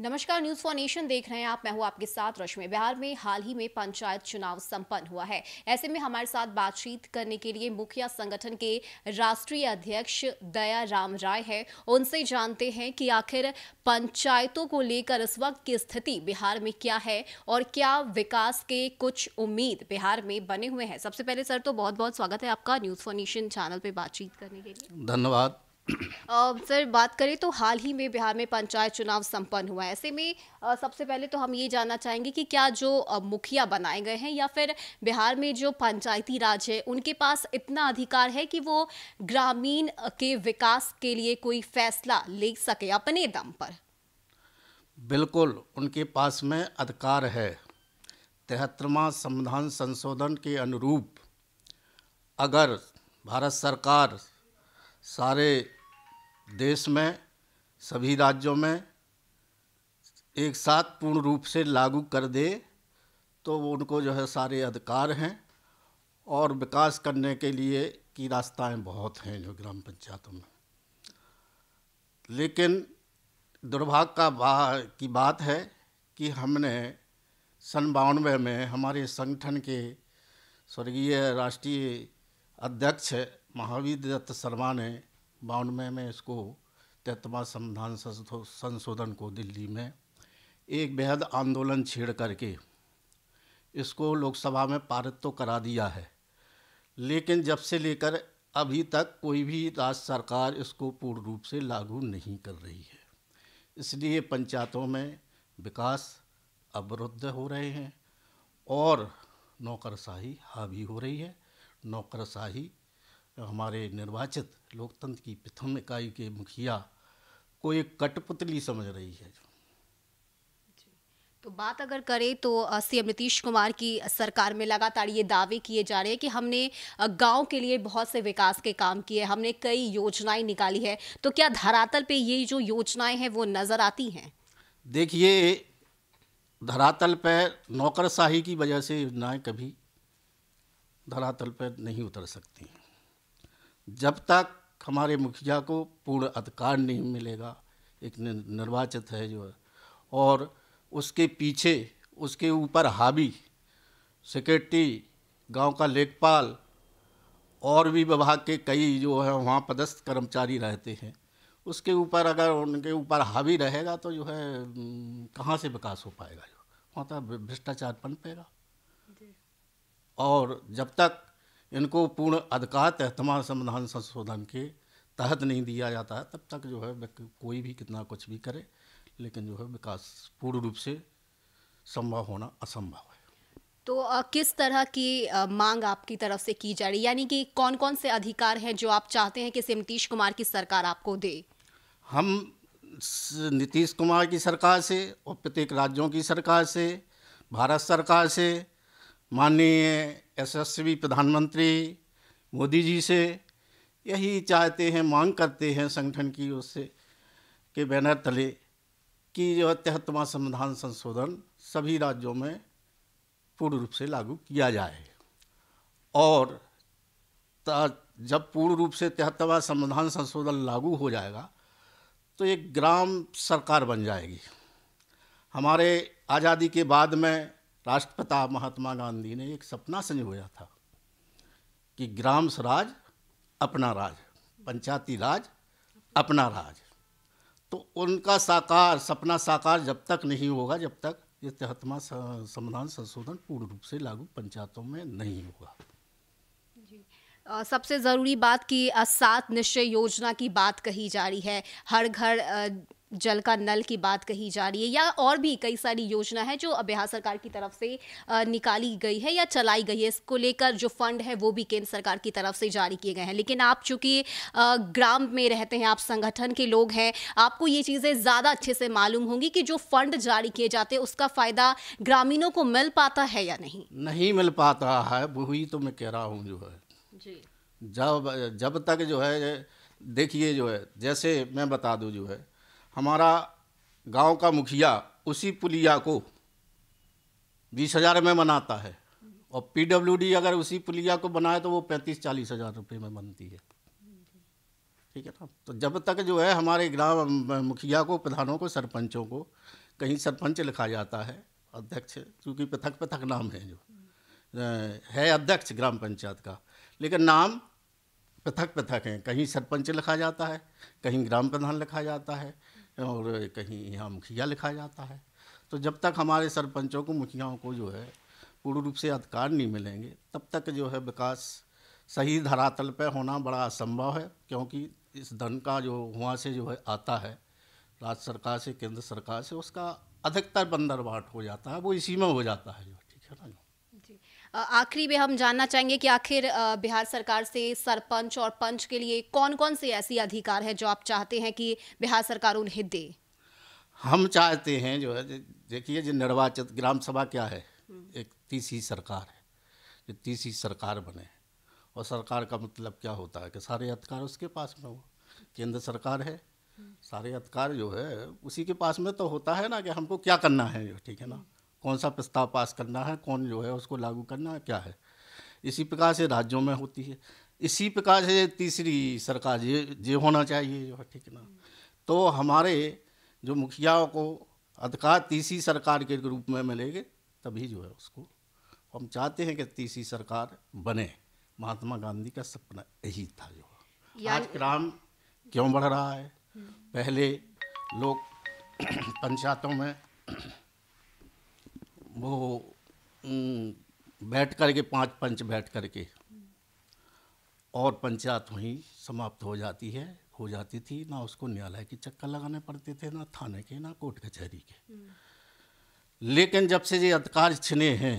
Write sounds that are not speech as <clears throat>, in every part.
नमस्कार news for nation देख रहे हैं आप मैं हूं आपके साथ रश्मि बिहार में हाल ही में पंचायत चुनाव संपन्न हुआ है ऐसे में हमारे साथ बातचीत करने के लिए मुखिया संगठन के राष्ट्रीय अध्यक्ष दया राम राय है उनसे जानते हैं कि आखिर पंचायतों को लेकर इस वक्त की स्थिति बिहार में क्या है और क्या विकास के कुछ उम्मीद बिहार में बने हुए हैं सबसे पहले सर तो बहुत बहुत स्वागत है आपका न्यूज फॉर नेशन चैनल पर बातचीत करने के लिए धन्यवाद सर बात करें तो हाल ही में बिहार में पंचायत चुनाव संपन्न हुआ है ऐसे में सबसे पहले तो हम ये जानना चाहेंगे कि क्या जो मुखिया बनाए गए हैं या फिर बिहार में जो पंचायती राज है उनके पास इतना अधिकार है कि वो ग्रामीण के विकास के लिए कोई फैसला ले सके अपने दम पर बिल्कुल उनके पास में अधिकार है तिहत्तरवा संविधान संशोधन के अनुरूप अगर भारत सरकार सारे देश में सभी राज्यों में एक साथ पूर्ण रूप से लागू कर दे तो वो उनको जो है सारे अधिकार हैं और विकास करने के लिए की रास्ताएं बहुत हैं जो ग्राम पंचायतों में लेकिन दुर्भाग्य का बा की बात है कि हमने सन बानवे में हमारे संगठन के स्वर्गीय राष्ट्रीय अध्यक्ष महावीर दत्त शर्मा ने बानवे में इसको तेतवा संविधान संशोधन को दिल्ली में एक बेहद आंदोलन छेड़ करके इसको लोकसभा में पारित तो करा दिया है लेकिन जब से लेकर अभी तक कोई भी राज्य सरकार इसको पूर्ण रूप से लागू नहीं कर रही है इसलिए पंचायतों में विकास अवरुद्ध हो रहे हैं और नौकरशाही हावी हो रही है नौकरशाही हमारे निर्वाचित लोकतंत्र की प्रथम इकाई के मुखिया को एक कटपुतली समझ रही है तो बात अगर करें तो सीएम नीतीश कुमार की सरकार में लगातार ये दावे किए जा रहे हैं कि हमने गांव के लिए बहुत से विकास के काम किए हमने कई योजनाएं निकाली है तो क्या धरातल पे ये जो योजनाएं हैं वो नज़र आती हैं देखिए धरातल पर नौकरशाही की वजह से योजनाएं कभी धरातल पर नहीं उतर सकती जब तक हमारे मुखिया को पूर्ण अधिकार नहीं मिलेगा एक निर्वाचित है जो है और उसके पीछे उसके ऊपर हावी सेक्रेटरी गांव का लेखपाल और भी विभाग के कई जो है वहाँ पदस्थ कर्मचारी रहते हैं उसके ऊपर अगर उनके ऊपर हावी रहेगा तो जो है कहाँ से विकास हो पाएगा जो वहाँ तक तो भ्रष्टाचार पनपेगा पेगा और जब तक इनको पूर्ण अधिकार तहतमा संविधान संशोधन के तहत नहीं दिया जाता है तब तक जो है कोई भी कितना कुछ भी करे लेकिन जो है विकास पूर्ण रूप से संभव होना असंभव है तो किस तरह की मांग आपकी तरफ से की जा रही है यानी कि कौन कौन से अधिकार हैं जो आप चाहते हैं कि सिर्फ नीतीश कुमार की सरकार आपको दे हम नीतीश कुमार की सरकार से और प्रत्येक राज्यों की सरकार से भारत सरकार से माननीय यशस्वी प्रधानमंत्री मोदी जी से यही चाहते हैं मांग करते हैं संगठन की ओर से के बैनर तले कि जो तिहत्तवा संविधान संशोधन सभी राज्यों में पूर्ण रूप से लागू किया जाए और जब पूर्ण रूप से तिहत्तवा संविधान संशोधन लागू हो जाएगा तो एक ग्राम सरकार बन जाएगी हमारे आज़ादी के बाद में राष्ट्रपिता महात्मा गांधी ने एक सपना संजोया था कि ग्राम स्वराज अपना राज पंचायती राज अपना राज तो उनका साकार सपना साकार जब तक नहीं होगा जब तक ये तिहत्तवा संविधान संशोधन पूर्ण रूप से लागू पंचायतों में नहीं होगा सबसे ज़रूरी बात कि सात निश्चय योजना की बात कही जा रही है हर घर जल का नल की बात कही जा रही है या और भी कई सारी योजना है जो बिहार सरकार की तरफ से निकाली गई है या चलाई गई है इसको लेकर जो फंड है वो भी केंद्र सरकार की तरफ से जारी किए गए हैं लेकिन आप चूंकि ग्राम में रहते हैं आप संगठन के लोग हैं आपको ये चीज़ें ज़्यादा अच्छे से मालूम होंगी कि जो फंड जारी किए जाते हैं उसका फ़ायदा ग्रामीणों को मिल पाता है या नहीं नहीं मिल पाता है वही तो मैं कह रहा हूँ जो है जी जब जब तक जो है देखिए जो है जैसे मैं बता दूँ जो है हमारा गांव का मुखिया उसी पुलिया को बीस हज़ार में बनाता है और पीडब्ल्यूडी अगर उसी पुलिया को बनाए तो वो पैंतीस चालीस हज़ार रुपये में बनती है ठीक है ना तो जब तक जो है हमारे ग्राम मुखिया को प्रधानों को सरपंचों को कहीं सरपंच लिखा जाता है अध्यक्ष क्योंकि पृथक पृथक नाम है जो है अध्यक्ष ग्राम पंचायत का लेकिन नाम पृथक पृथक हैं कहीं सरपंच लिखा जाता है कहीं ग्राम प्रधान लिखा जाता है और कहीं यहाँ मुखिया लिखा जाता है तो जब तक हमारे सरपंचों को मुखियाओं को जो है पूर्ण रूप से अधिकार नहीं मिलेंगे तब तक जो है विकास सही धरातल पर होना बड़ा असंभव है क्योंकि इस धन का जो वहाँ से जो है आता है राज्य सरकार से केंद्र सरकार से उसका अधिकतर बंदरबाट हो जाता है वो इसी में हो जाता है जो ठीक है ना आखिरी में हम जानना चाहेंगे कि आखिर बिहार सरकार से सरपंच और पंच के लिए कौन कौन से ऐसे अधिकार हैं जो आप चाहते हैं कि बिहार सरकार उन्हें दे हम चाहते हैं जो है देखिए जो निर्वाचित ग्राम सभा क्या है हम्म। एक तीसरी सरकार है जो तीसरी सरकार बने और सरकार का मतलब क्या होता है कि सारे अधिकार उसके पास में हो केंद्र सरकार है हम्म। सारे अधिकार जो है उसी के पास में तो होता है ना कि हमको क्या करना है ठीक है ना कौन सा प्रस्ताव पास करना है कौन जो है उसको लागू करना है क्या है इसी प्रकार से राज्यों में होती है इसी प्रकार से तीसरी सरकार ये ये होना चाहिए जो है ठीक ना तो हमारे जो मुखियाओं को अधिकार तीसरी सरकार के रूप में मिलेंगे तभी जो है उसको हम चाहते हैं कि तीसरी सरकार बने महात्मा गांधी का सपना यही था जो आज क्राम क्यों बढ़ रहा है हम्म। पहले लोग <clears throat> पंचायतों में वो बैठ करके पांच पंच बैठ करके और पंचायत वहीं समाप्त हो जाती है हो जाती थी ना उसको न्यायालय के चक्कर लगाने पड़ते थे ना थाने के ना कोर्ट कचहरी के हम्म। लेकिन जब से ये अधिकार छिने हैं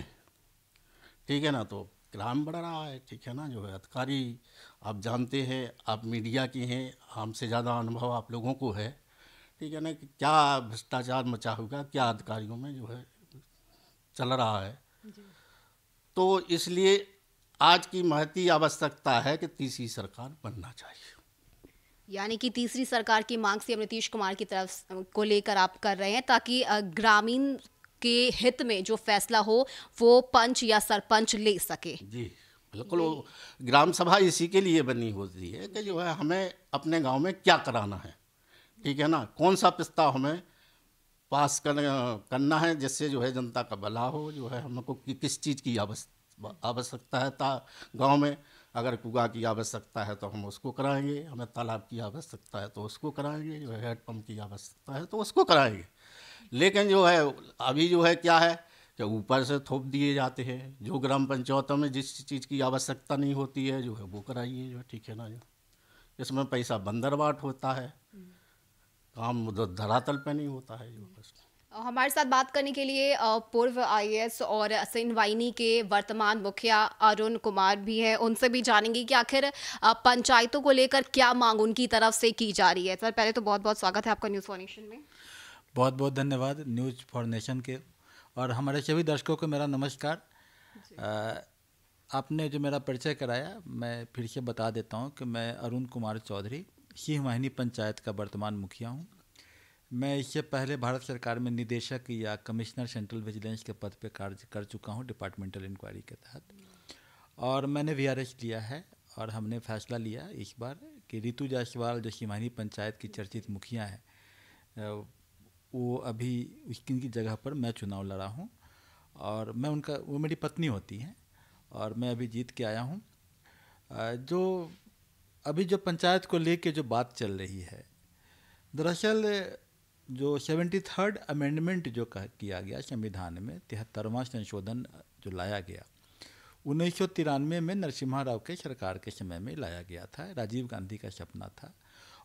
ठीक है ना तो क्राइम बढ़ रहा है ठीक है ना जो है अधिकारी आप जानते हैं आप मीडिया के हैं हमसे ज़्यादा अनुभव आप लोगों को है ठीक है ना कि क्या भ्रष्टाचार मचा होगा क्या अधिकारियों में जो है चल रहा है तो इसलिए आज की महती आवश्यकता है कि तीसरी सरकार बनना चाहिए यानी कि तीसरी सरकार की मांग सीएम नीतीश कुमार की तरफ को लेकर आप कर रहे हैं ताकि ग्रामीण के हित में जो फैसला हो वो पंच या सरपंच ले सके जी बिल्कुल ग्राम सभा इसी के लिए बनी होती है कि जो है हमें अपने गांव में क्या कराना है ठीक है ना कौन सा पिस्ता हमें पास कर, करना है जिससे जो है जनता का भला हो जो है हमको कि, किस चीज़ की आवश्यकता है ता गाँव में अगर कुगा की आवश्यकता है तो हम उसको कराएंगे हमें तालाब की आवश्यकता है तो उसको कराएंगे जो है हेडपम्प की आवश्यकता है तो उसको कराएंगे लेकिन जो है अभी जो है क्या है कि ऊपर से थोप दिए जाते हैं जो ग्राम पंचायतों में जिस चीज़ की आवश्यकता नहीं होती है जो है वो कराइए जो ठीक है ना जो इसमें पैसा बंदरबाट होता है काम धरातल पे नहीं होता है ये प्रश्न हमारे साथ बात करने के लिए पूर्व आईएएस और सिंह वाइनी के वर्तमान मुखिया अरुण कुमार भी हैं उनसे भी जानेंगे कि आखिर पंचायतों को लेकर क्या मांग उनकी तरफ से की जा रही है सर पहले तो बहुत बहुत स्वागत है आपका न्यूज़ फॉर नेशन में बहुत बहुत धन्यवाद न्यूज़ फॉर नेशन के और हमारे सभी दर्शकों को मेरा नमस्कार आपने जो मेरा परिचय कराया मैं फिर से बता देता हूँ कि मैं अरुण कुमार चौधरी ही वाहिनी पंचायत का वर्तमान मुखिया हूँ मैं इससे पहले भारत सरकार में निदेशक या कमिश्नर सेंट्रल विजिलेंस के पद पर कार्य कर चुका हूँ डिपार्टमेंटल इंक्वायरी के तहत और मैंने वी लिया है और हमने फैसला लिया इस बार कि रितु जायसवाल जो शिमानी पंचायत की चर्चित मुखिया है वो अभी उसकी जगह पर मैं चुनाव लड़ा हूँ और मैं उनका वो मेरी पत्नी होती हैं और मैं अभी जीत के आया हूँ जो अभी जो पंचायत को लेके जो बात चल रही है दरअसल जो सेवेंटी थर्ड अमेंडमेंट जो कह किया गया संविधान में तिहत्तरवा संशोधन जो लाया गया उन्नीस सौ तिरानवे में नरसिम्हा राव के सरकार के समय में लाया गया था राजीव गांधी का सपना था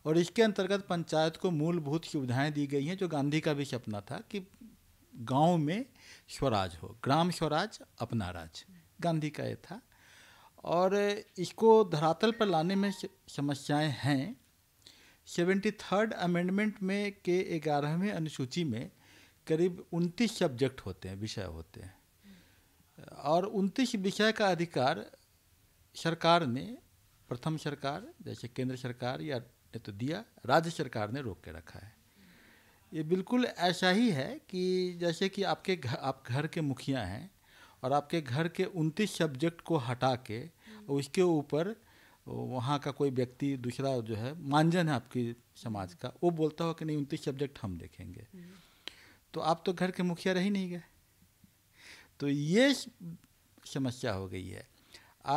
और इसके अंतर्गत पंचायत को मूलभूत सुविधाएं दी गई हैं जो गांधी का भी सपना था कि गांव में स्वराज हो ग्राम स्वराज अपना राज गांधी का ये था और इसको धरातल पर लाने में समस्याएं हैं सेवेंटी थर्ड अमेंडमेंट में के ग्यारहवें अनुसूची में करीब उनतीस सब्जेक्ट होते हैं विषय होते हैं और उनतीस विषय का अधिकार सरकार ने प्रथम सरकार जैसे केंद्र सरकार या ने तो दिया राज्य सरकार ने रोक के रखा है ये बिल्कुल ऐसा ही है कि जैसे कि आपके घर आप घर के मुखिया हैं और आपके घर के उनतीस सब्जेक्ट को हटा के उसके ऊपर वहाँ का कोई व्यक्ति दूसरा जो है मानजन है आपकी समाज का वो बोलता हो कि नहीं उनतीस सब्जेक्ट हम देखेंगे हम्म। तो आप तो घर के मुखिया रह ही नहीं गए तो ये समस्या हो गई है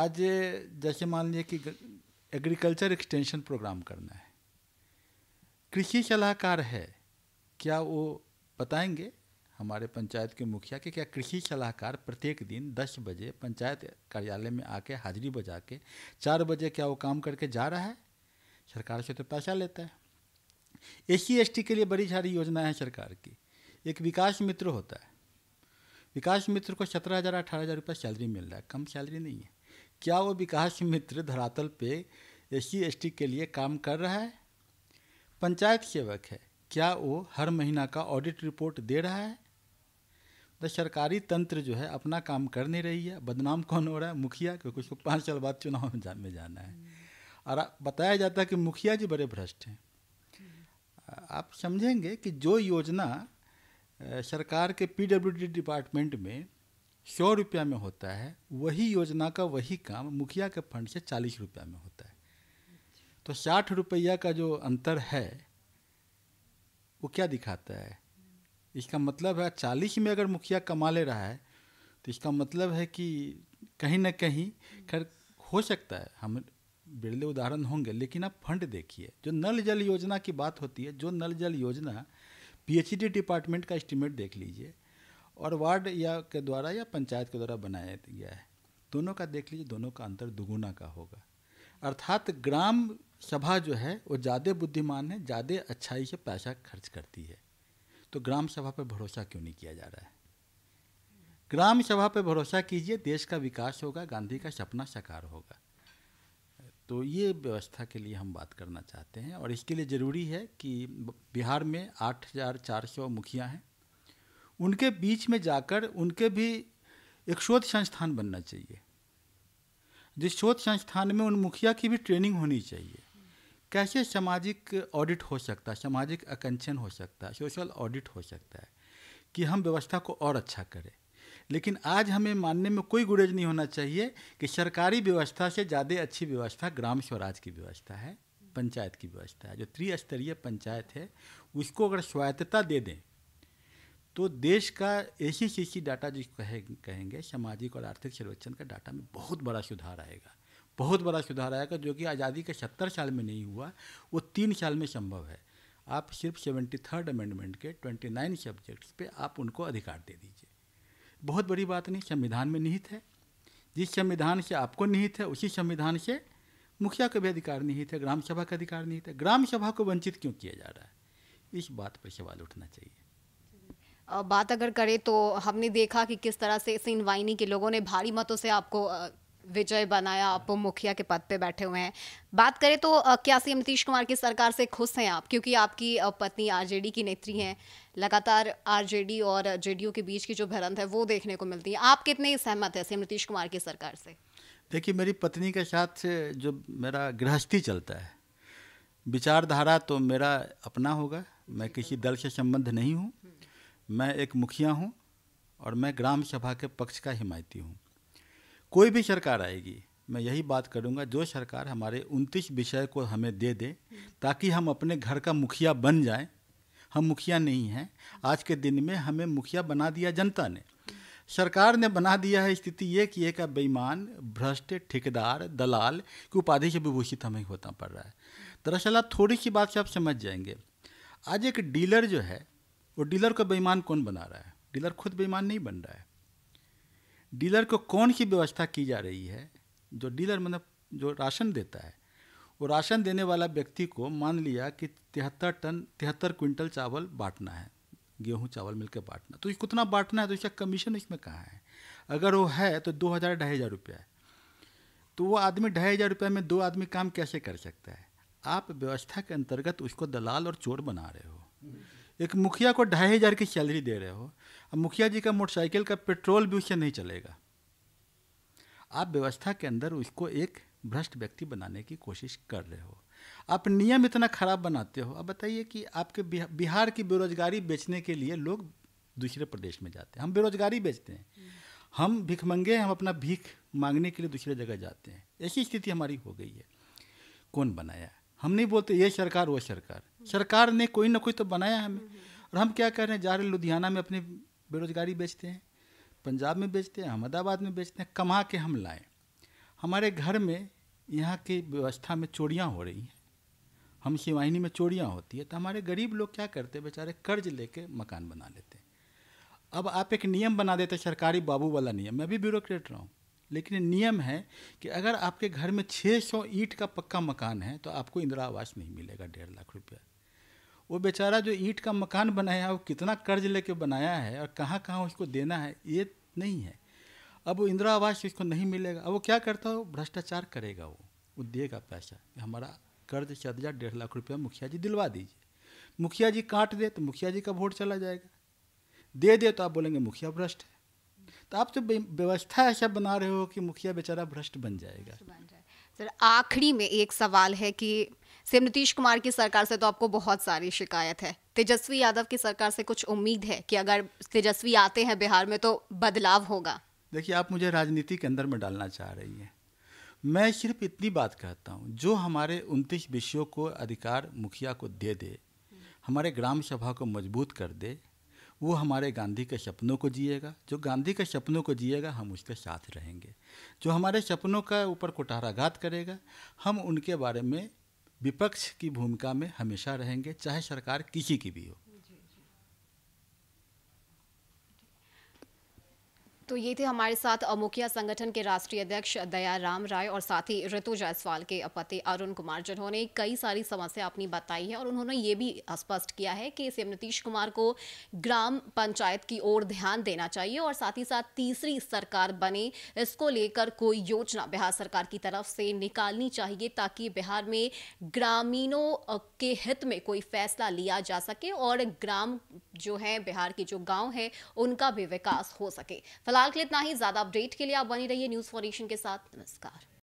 आज जैसे मान लीजिए कि एग्रीकल्चर एक्सटेंशन प्रोग्राम करना है कृषि सलाहकार है क्या वो बताएंगे हमारे पंचायत के मुखिया के क्या कृषि सलाहकार प्रत्येक दिन दस बजे पंचायत कार्यालय में आके हाजिरी बजा के चार बजे क्या वो काम करके जा रहा है सरकार से तो पैसा लेता है एस सी के लिए बड़ी सारी योजनाएं हैं सरकार की एक विकास मित्र होता है विकास मित्र को सत्रह हज़ार अठारह हज़ार रुपये सैलरी मिल रहा है कम सैलरी नहीं है क्या वो विकास मित्र धरातल पे एस सी के लिए काम कर रहा है पंचायत सेवक है क्या वो हर महीना का ऑडिट रिपोर्ट दे रहा है तो सरकारी तंत्र जो है अपना काम कर नहीं रही है बदनाम कौन हो रहा है मुखिया क्योंकि उसको पाँच साल बाद चुनाव में, जा, में जाना है और बताया जाता है कि मुखिया जी बड़े भ्रष्ट हैं आप समझेंगे कि जो योजना सरकार के पी डिपार्टमेंट में सौ रुपया में होता है वही योजना का वही काम मुखिया के फंड से चालीस रुपया में होता है तो साठ रुपया का जो अंतर है वो क्या दिखाता है इसका मतलब है चालीस में अगर मुखिया कमा ले रहा है तो इसका मतलब है कि कहीं ना कहीं खैर हो सकता है हम बिरले उदाहरण होंगे लेकिन आप फंड देखिए जो नल जल योजना की बात होती है जो नल जल योजना पीएचडी डिपार्टमेंट का एस्टिमेट देख लीजिए और वार्ड या के द्वारा या पंचायत के द्वारा बनाया गया है दोनों का देख लीजिए दोनों का अंतर दुगुना का होगा अर्थात ग्राम सभा जो है वो ज़्यादा बुद्धिमान है ज़्यादा अच्छाई से पैसा खर्च करती है तो ग्राम सभा पर भरोसा क्यों नहीं किया जा रहा है ग्राम सभा पर भरोसा कीजिए देश का विकास होगा गांधी का सपना साकार होगा तो ये व्यवस्था के लिए हम बात करना चाहते हैं और इसके लिए ज़रूरी है कि बिहार में 8,400 मुखिया हैं उनके बीच में जाकर उनके भी एक शोध संस्थान बनना चाहिए जिस शोध संस्थान में उन मुखिया की भी ट्रेनिंग होनी चाहिए कैसे सामाजिक ऑडिट हो सकता है सामाजिक अकंचन हो सकता है सोशल ऑडिट हो सकता है कि हम व्यवस्था को और अच्छा करें लेकिन आज हमें मानने में कोई गुरेज नहीं होना चाहिए कि सरकारी व्यवस्था से ज़्यादा अच्छी व्यवस्था ग्राम स्वराज की व्यवस्था है पंचायत की व्यवस्था है जो त्रिस्तरीय पंचायत है उसको अगर स्वायत्तता दे दें तो देश का ऐसी सी डाटा जिसको कहेंगे सामाजिक और आर्थिक सर्वेक्षण का डाटा में बहुत बड़ा सुधार आएगा बहुत बड़ा सुधार आएगा जो कि आज़ादी के सत्तर साल में नहीं हुआ वो तीन साल में संभव है आप सिर्फ सेवेंटी थर्ड अमेंडमेंट के ट्वेंटी नाइन सब्जेक्ट्स पे आप उनको अधिकार दे दीजिए बहुत बड़ी बात नहीं संविधान में निहित है जिस संविधान से आपको निहित है उसी संविधान से मुखिया का भी अधिकार निहित है ग्राम सभा का अधिकार निहित है ग्राम सभा को वंचित क्यों किया जा रहा है इस बात पर सवाल उठना चाहिए बात अगर करें तो हमने देखा कि किस तरह से सिंध वाहिनी के लोगों ने भारी मतों से आपको विजय बनाया आप मुखिया के पद पे बैठे हुए हैं बात करें तो क्या सीएम नीतीश कुमार की सरकार से खुश हैं आप क्योंकि आपकी पत्नी आरजेडी की नेत्री हैं लगातार आरजेडी और जेडीयू के बीच की जो भरंत है वो देखने को मिलती है आप कितने सहमत हैं सीएम नीतीश कुमार की सरकार से देखिए मेरी पत्नी के साथ जो मेरा गृहस्थी चलता है विचारधारा तो मेरा अपना होगा मैं किसी दल से संबंध नहीं हूँ मैं एक मुखिया हूँ और मैं ग्राम सभा के पक्ष का हिमायती हूँ कोई भी सरकार आएगी मैं यही बात करूंगा जो सरकार हमारे उनतीस विषय को हमें दे दे ताकि हम अपने घर का मुखिया बन जाएं हम मुखिया नहीं हैं आज के दिन में हमें मुखिया बना दिया जनता ने सरकार ने बना दिया है स्थिति ये कि एक बेईमान भ्रष्ट ठेकेदार दलाल की उपाधि से विभूषित हमें होता पड़ रहा है दरअसल आप थोड़ी सी बात से आप समझ जाएंगे आज एक डीलर जो है वो डीलर को बेईमान कौन बना रहा है डीलर खुद बेईमान नहीं बन रहा है डीलर को कौन सी व्यवस्था की जा रही है जो डीलर मतलब जो राशन देता है वो राशन देने वाला व्यक्ति को मान लिया कि तिहत्तर टन तिहत्तर क्विंटल चावल बांटना है गेहूँ चावल मिलकर बांटना तो कितना बांटना है तो इसका कमीशन इसमें कहाँ है अगर वो है तो दो हज़ार ढाई हज़ार रुपया है तो वो आदमी ढाई हज़ार रुपये में दो आदमी काम कैसे कर सकता है आप व्यवस्था के अंतर्गत उसको दलाल और चोर बना रहे हो एक मुखिया को ढाई हज़ार की सैलरी दे रहे हो अब मुखिया जी का मोटरसाइकिल का पेट्रोल भी उससे नहीं चलेगा आप व्यवस्था के अंदर उसको एक भ्रष्ट व्यक्ति बनाने की कोशिश कर रहे हो आप नियम इतना खराब बनाते हो अब बताइए कि आपके बिहार की बेरोजगारी बेचने के लिए लोग दूसरे प्रदेश में जाते हैं हम बेरोजगारी बेचते हैं हम मंगे हम अपना भीख मांगने के लिए दूसरे जगह जाते हैं ऐसी स्थिति हमारी हो गई है कौन बनाया हम नहीं बोलते ये सरकार वो सरकार सरकार ने कोई ना कोई तो बनाया हमें और हम क्या कर रहे हैं जा रहे लुधियाना में अपने बेरोजगारी बेचते हैं पंजाब में बेचते हैं अहमदाबाद में बेचते हैं कमा के हम लाएँ हमारे घर में यहाँ की व्यवस्था में चोरियाँ हो रही हैं हम सिवाहिनी में चोरियाँ होती है तो हमारे गरीब लोग क्या करते हैं बेचारे कर्ज लेके मकान बना लेते हैं अब आप एक नियम बना देते सरकारी बाबू वाला नियम मैं भी ब्यूरोक्रेट रहा हूँ लेकिन नियम है कि अगर आपके घर में 600 ईंट का पक्का मकान है तो आपको इंदिरा आवास नहीं मिलेगा डेढ़ लाख रुपया वो बेचारा जो ईट का मकान बनाया है वो कितना कर्ज लेके बनाया है और कहाँ कहाँ उसको देना है ये नहीं है अब वो इंदिरा आवास उसको नहीं मिलेगा अब वो क्या करता है भ्रष्टाचार करेगा वो वो देगा पैसा हमारा कर्ज हजार डेढ़ लाख रुपया मुखिया जी दिलवा दीजिए मुखिया जी काट दे तो मुखिया जी का वोट चला जाएगा दे दे तो आप बोलेंगे मुखिया भ्रष्ट है तो आप तो व्यवस्था ऐसा बना रहे हो कि मुखिया बेचारा भ्रष्ट बन जाएगा सर आखिरी में एक सवाल है कि सीएम नीतीश कुमार की सरकार से तो आपको बहुत सारी शिकायत है तेजस्वी यादव की सरकार से कुछ उम्मीद है कि अगर तेजस्वी आते हैं बिहार में तो बदलाव होगा देखिए आप मुझे राजनीति के अंदर में डालना चाह रही हैं मैं सिर्फ इतनी बात कहता हूँ जो हमारे उनतीस विषयों को अधिकार मुखिया को दे दे हमारे ग्राम सभा को मजबूत कर दे वो हमारे गांधी के सपनों को जिएगा जो गांधी के सपनों को जिएगा हम उसके साथ रहेंगे जो हमारे सपनों का ऊपर कुटाराघात करेगा हम उनके बारे में विपक्ष की भूमिका में हमेशा रहेंगे चाहे सरकार किसी की भी हो तो ये थे हमारे साथ अमुखिया संगठन के राष्ट्रीय अध्यक्ष दया राम राय और साथ ही ऋतु जायसवाल के पति अरुण कुमार जिन्होंने कई सारी समस्या अपनी बताई है और उन्होंने ये भी स्पष्ट किया है कि सीएम नीतीश कुमार को ग्राम पंचायत की ओर ध्यान देना चाहिए और साथ ही साथ तीसरी सरकार बने इसको लेकर कोई योजना बिहार सरकार की तरफ से निकालनी चाहिए ताकि बिहार में ग्रामीणों के हित में कोई फैसला लिया जा सके और ग्राम जो है बिहार के जो गाँव है उनका भी विकास हो सके फिलहाल फिलहाल के लिए इतना ही ज्यादा अपडेट के लिए आप बनी रहिए न्यूज फॉर एशियन के साथ नमस्कार